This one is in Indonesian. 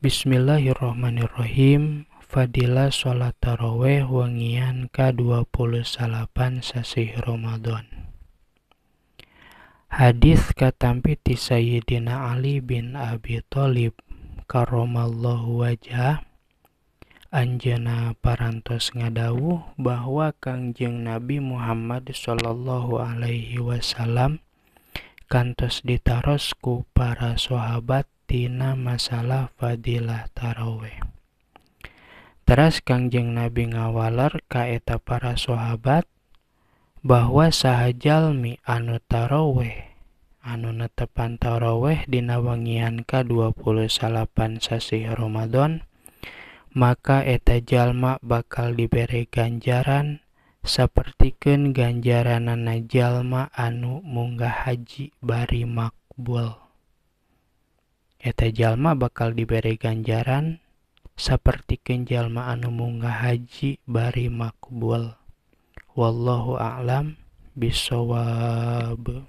Bismillahirrahmanirrahim. Fadilah sholat taraweh wangian K28 sasih Ramadan. Hadis katampiti Sayyidina Ali bin Abi Thalib karomallahu wajah Anjana parantos ngadawuh bahwa Kangjeng Nabi Muhammad Shallallahu Alaihi Wasallam kantos ditarosku para sahabat masalah Fadlah Tarweh Teras Kangjeng nabi Ngawalaler kaeta para sahabat bahwa sahjalmi anu Tarweh anu netepan tawehdinawangian ke-pan sasi Romadhon maka eta Jalma bakal liberi ganjaran sepertiken ganjaranana Jalma anu munggah Haji barimakbul eta jalma bakal diberi ganjaran seperti kenjalma anu munggah haji bari makbul wallahu a'lam bisawab